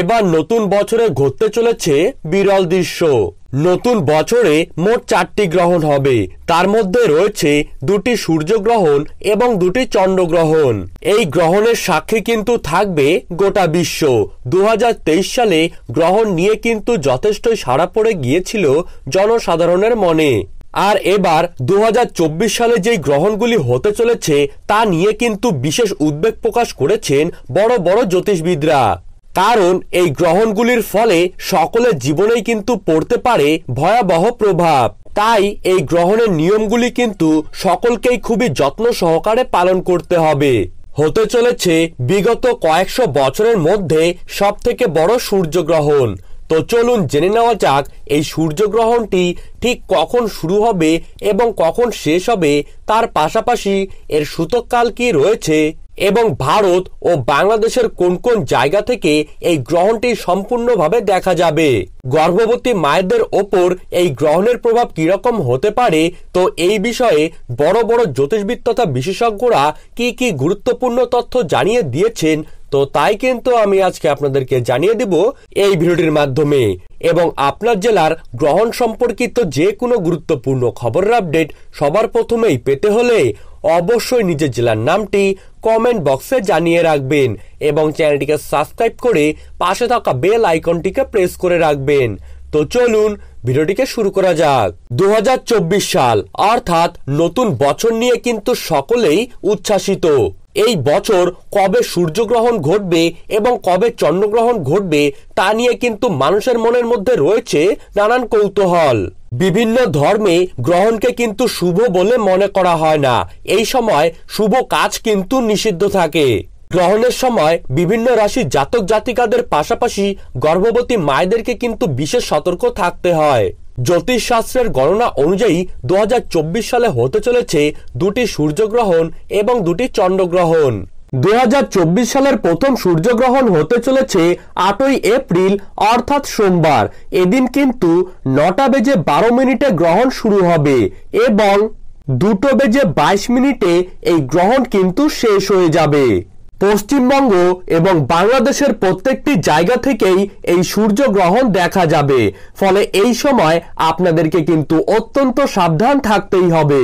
এবার নতুন বছরে ঘটতে চলেছে বিরল দৃশ্য নতুন বছরে মোট চারটি গ্রহণ হবে তার মধ্যে রয়েছে দুটি সূর্যগ্রহণ এবং দুটি চন্দ্রগ্রহণ এই গ্রহণের সাক্ষী কিন্তু থাকবে গোটা বিশ্ব দু সালে গ্রহণ নিয়ে কিন্তু যথেষ্ট সাড়া পড়ে গিয়েছিল জনসাধারণের মনে আর এবার দু সালে যে গ্রহণগুলি হতে চলেছে তা নিয়ে কিন্তু বিশেষ উদ্বেগ প্রকাশ করেছেন বড় বড় জ্যোতিষবিদরা কারণ এই গ্রহণগুলির ফলে সকলের জীবনেই কিন্তু পড়তে পারে ভয়াবহ প্রভাব তাই এই গ্রহণের নিয়মগুলি কিন্তু সকলকেই খুবই যত্ন সহকারে পালন করতে হবে হতে চলেছে বিগত কয়েকশো বছরের মধ্যে সব থেকে বড় সূর্যগ্রহণ তো চলুন জেনে নেওয়া যাক এই সূর্যগ্রহণটি ঠিক কখন শুরু হবে এবং কখন শেষ হবে তার পাশাপাশি এর সূতককাল কি রয়েছে এবং ভারত ও বাংলাদেশের কোন কোন জায়গা থেকে এই গ্রহণটি সম্পূর্ণভাবে দেখা যাবে গর্ভবতী মায়েদের ওপর এই গ্রহণের প্রভাব কিরকম হতে পারে তো এই বিষয়ে বড় বড় জ্যোতিষবিদ তথা বিশেষজ্ঞরা কি কি গুরুত্বপূর্ণ তথ্য জানিয়ে দিয়েছেন তো তাই কিন্তু আমি আজকে আপনাদেরকে জানিয়ে দিব এই ভিডিওটির মাধ্যমে এবং আপনার জেলার গ্রহণ সম্পর্কিত যে কোনো গুরুত্বপূর্ণ খবরের আপডেট সবার প্রথমেই পেতে হলে অবশ্যই নিজের জেলার নামটি কমেন্ট বক্সে জানিয়ে রাখবেন এবং চ্যানেলটিকে সাবস্ক্রাইব করে পাশে থাকা বেল আইকনটিকে প্রেস করে রাখবেন তো চলুন ভিডিওটিকে শুরু করা যাক দু সাল অর্থাৎ নতুন বছর নিয়ে কিন্তু সকলেই উচ্ছ্বাসিত এই বছর কবে সূর্যগ্রহণ ঘটবে এবং কবে চন্দ্রগ্রহণ ঘটবে তা নিয়ে কিন্তু মানুষের মনের মধ্যে রয়েছে নানান কৌতূহল বিভিন্ন ধর্মে গ্রহণকে কিন্তু শুভ বলে মনে করা হয় না এই সময় শুভ কাজ কিন্তু নিষিদ্ধ থাকে গ্রহণের সময় বিভিন্ন রাশি জাতক জাতিকাদের পাশাপাশি গর্ভবতী মায়েদেরকে কিন্তু বিশেষ সতর্ক থাকতে হয় জ্যোতিষশাস্ত্রের গণনা অনুযায়ী দু সালে হতে চলেছে দুটি সূর্যগ্রহণ এবং দুটি চন্দ্রগ্রহণ দু সালের প্রথম সূর্যগ্রহণ হতে চলেছে আটই এপ্রিল অর্থাৎ সোমবার এদিন কিন্তু নটা বেজে বারো মিনিটে গ্রহণ শুরু হবে এবং দুটো বেজে বাইশ মিনিটে এই গ্রহণ কিন্তু শেষ হয়ে যাবে পশ্চিমবঙ্গ এবং বাংলাদেশের প্রত্যেকটি জায়গা থেকেই এই সূর্যগ্রহণ দেখা যাবে ফলে এই সময় আপনাদেরকে কিন্তু অত্যন্ত সাবধান থাকতেই হবে